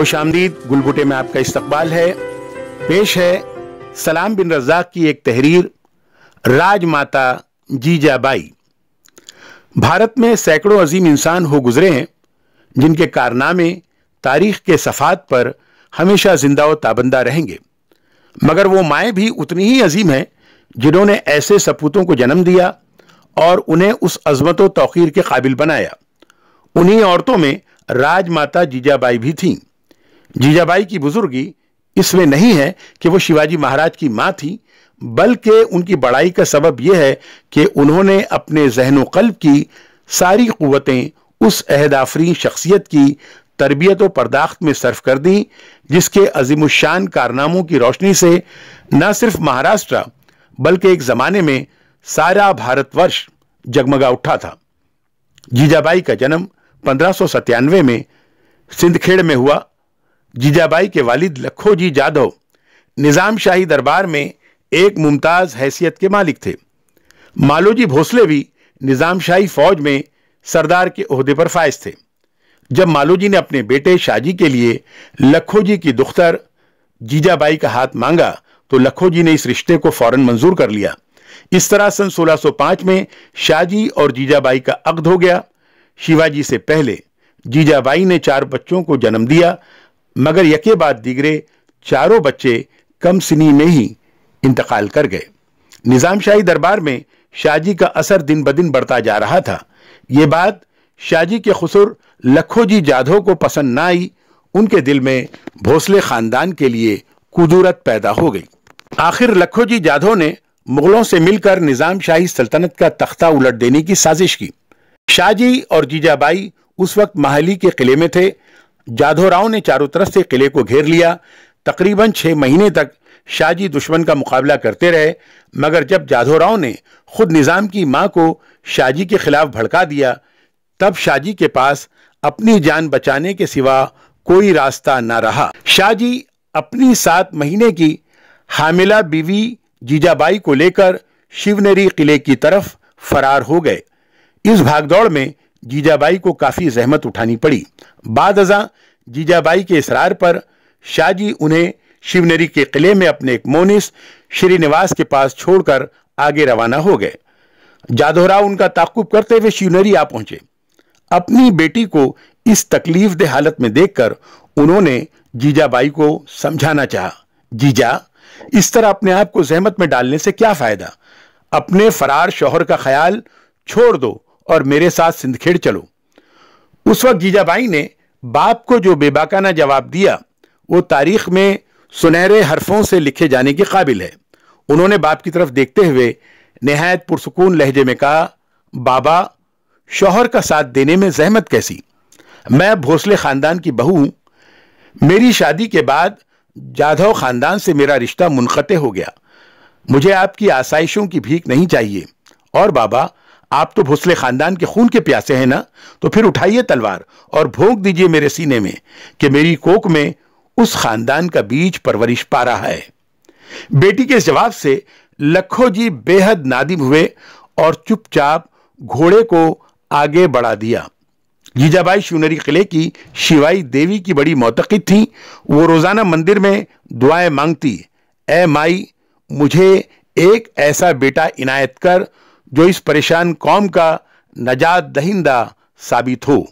खुश आमदीद गुलबुटे में आपका इस्तकबाल है पेश है सलाम बिन रजाक की एक तहरीर राजमाता जीजाबाई भारत में सैकड़ों अजीम इंसान हो गुजरे हैं जिनके कारनामे तारीख के सफ़ात पर हमेशा जिंदा व ताबंदा रहेंगे मगर वो माएँ भी उतनी ही अजीम हैं जिन्होंने ऐसे सपूतों को जन्म दिया और उन्हें उस अजमत व तोर के काबिल बनाया उन्हीं औरतों में राजमाता जीजाबाई भी थीं जीजाबाई की बुजुर्गी इसमें नहीं है कि वो शिवाजी महाराज की माँ थी बल्कि उनकी बड़ाई का सबब यह है कि उन्होंने अपने जहन कल्ब की सारी क़वतें उस अहदाफरी शख्सियत की तरबियत व पर्दाख्त में सर्फ कर दी जिसके अजीमशान कारनामों की रोशनी से न सिर्फ महाराष्ट्र बल्कि एक ज़माने में सारा भारतवर्ष जगमगा उठा था जीजाबाई का जन्म पंद्रह में सिंधखेड़ में हुआ जीजाबाई के वालिद लखोजी जाधव निज़ाम शाही दरबार में एक मुमताज़ हैसियत के मालिक थे मालोजी भोसले भी निज़ाम शाही फौज में सरदार के अहदे पर फायज थे जब मालोजी ने अपने बेटे शाहजी के लिए लखोजी की दुख्तर जीजाबाई का हाथ मांगा तो लखोजी ने इस रिश्ते को फौरन मंजूर कर लिया इस तरह सन 1605 में शाहजी और जीजाबाई का अक्द हो गया शिवाजी से पहले जीजाबाई ने चार बच्चों को जन्म दिया मगर यके बाद दीगरे चारों बच्चे कम सिनी में ही इंतकाल कर गए निज़ाम शाही दरबार में शाहजी का असर दिन ब दिन बढ़ता जा रहा था ये बात शाहजी के खसुर लखोजी जाधव को पसंद ना आई उनके दिल में भोसले ख़ानदान के लिए कुदूरत पैदा हो गई आखिर लखोजी जाधव ने मुग़लों से मिलकर निज़ाम शाही सल्तनत का तख्ता उलट देने की साजिश की शाहजी और जीजाबाई उस वक्त महली के किले में थे जाधोराव ने चारों तरफ से किले को घेर लिया तकरीबन छह महीने तक शाहजी दुश्मन का मुकाबला करते रहे मगर जब जाधोराव ने खुद निज़ाम की मां को शाहजी के खिलाफ भड़का दिया तब शाहजी के पास अपनी जान बचाने के सिवा कोई रास्ता ना रहा शाहजी अपनी सात महीने की हामिला बीवी जीजाबाई को लेकर शिवनेरी किले की तरफ फरार हो गए इस भागदौड़ में जीजाबाई को काफ़ी जहमत उठानी पड़ी बाद अजा जीजाबाई के इसरार पर शाहजी उन्हें शिवनरी के किले में अपने एक मोनिस श्रीनिवास के पास छोड़कर आगे रवाना हो गए जाधोराव उनका ताकुब करते हुए शिवनरी आ पहुंचे अपनी बेटी को इस तकलीफ दे हालत में देखकर उन्होंने जीजाबाई को समझाना चाहा जीजा इस तरह अपने आप को जहमत में डालने से क्या फायदा अपने फरार शोहर का ख्याल छोड़ दो और मेरे साथ सिंधखेड़ चलो उस वक्त जीजाबाई ने बाप को जो बेबाकाना जवाब दिया वो तारीख में सुनहरे हरफों से लिखे जाने के काबिल है उन्होंने बाप की तरफ देखते हुए नहायत पुरसकून लहजे में कहा बाबा शोहर का साथ देने में जहमत कैसी मैं भोसले ख़ानदान की बहू हूं मेरी शादी के बाद जाधव ख़ानदान से मेरा रिश्ता मुनखते हो गया मुझे आपकी आसाइशों की भीख नहीं चाहिए और बाबा आप तो भोसले खानदान के खून के प्यासे हैं ना तो फिर उठाइए तलवार और भोंक दीजिए मेरे सीने में कि मेरी कोक में उस खानदान का बीज परवरिश पा रहा है बेटी के जवाब से लखो जी बेहद नादिम हुए और चुपचाप घोड़े को आगे बढ़ा दिया जीजाबाई शिवनरी किले की शिवाई देवी की बड़ी मोतकद थी वो रोज़ाना मंदिर में दुआएं मांगती ए माई मुझे एक ऐसा बेटा इनायत कर जो इस परेशान कौम का नजात दहिंदा साबित हो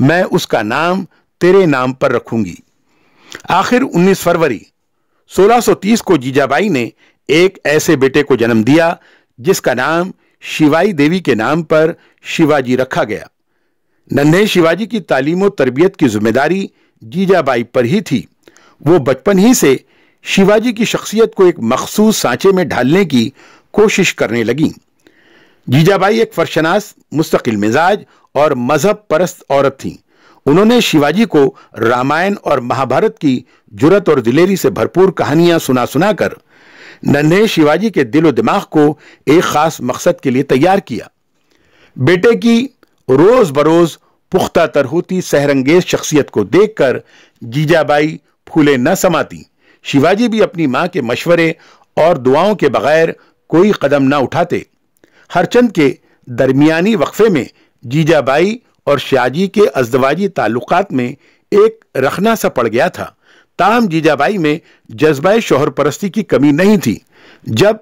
मैं उसका नाम तेरे नाम पर रखूंगी आखिर 19 फरवरी 1630 को जीजाबाई ने एक ऐसे बेटे को जन्म दिया जिसका नाम शिवाई देवी के नाम पर शिवाजी रखा गया नन्हे शिवाजी की तालीम और तरबियत की जिम्मेदारी जीजाबाई पर ही थी वो बचपन ही से शिवाजी की शख्सियत को एक मखसूस सांचे में ढालने की कोशिश करने लगी जीजाबाई एक फरशनास मुस्तकिल मिजाज और मजहब परस्त औरत थीं उन्होंने शिवाजी को रामायण और महाभारत की जुरत और दिलेरी से भरपूर कहानियां सुना सुनाकर नन्हे शिवाजी के दिलो दिमाग को एक खास मकसद के लिए तैयार किया बेटे की रोज बरोज पुख्ता तर होती सहरंगेज शख्सियत को देखकर जीजाबाई फूले न समाती शिवाजी भी अपनी माँ के मशवरे और दुआओं के बगैर कोई कदम न उठाते हरचंद के दरमियानी वक्फे में जीजाबाई और शाहजी के अजदवाजी ताल्लुकात में एक रखना सा पड़ गया था ताहम जीजाबाई में जज्बा शोहर परस्ती की कमी नहीं थी जब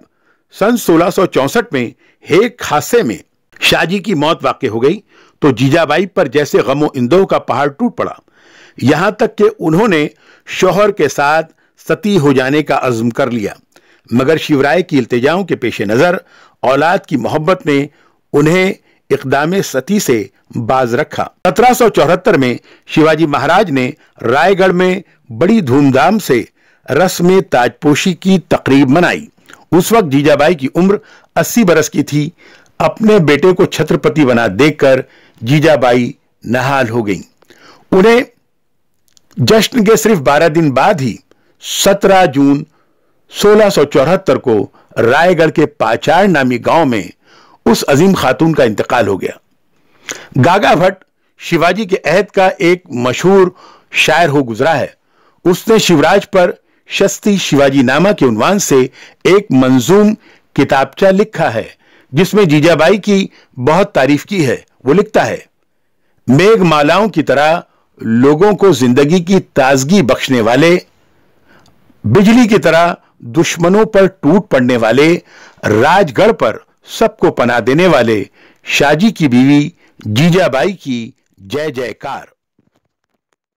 सन 1664 में हेक हादसे में शाहजी की मौत वाक़ हो गई तो जीजाबाई पर जैसे गमो इंदोह का पहाड़ टूट पड़ा यहां तक कि उन्होंने शोहर के साथ सती हो जाने का अज़म कर लिया मगर शिवराय की इल्तजाओं के पेश नज़र औलाद की मोहब्बत ने उन्हें इकदाम सती से बाज रखा सत्रह में शिवाजी महाराज ने रायगढ़ में बड़ी धूमधाम से रस्म ताजपोशी की तकरीब मनाई उस वक्त जीजाबाई की उम्र 80 बरस की थी अपने बेटे को छत्रपति बना देखकर जीजाबाई नहाल हो गईं। उन्हें जश्न के सिर्फ 12 दिन बाद ही 17 जून सोलह को रायगढ़ के पाचार नामी गांव में उस अजीम खातून का इंतकाल हो गया गागा भट्ट शिवाजी के अहद का एक मशहूर शायर हो गुजरा है उसने शिवराज पर शस्ती शिवाजी नामा के उन्वान से एक मंजूम किताबचा लिखा है जिसमें जीजाबाई की बहुत तारीफ की है वो लिखता है मेघ मालाओं की तरह लोगों को जिंदगी की ताजगी बख्शने वाले बिजली की तरह दुश्मनों पर टूट पड़ने वाले राजगढ़ पर सबको पना देने वाले शाजी की बीवी जीजाबाई की जय जयकार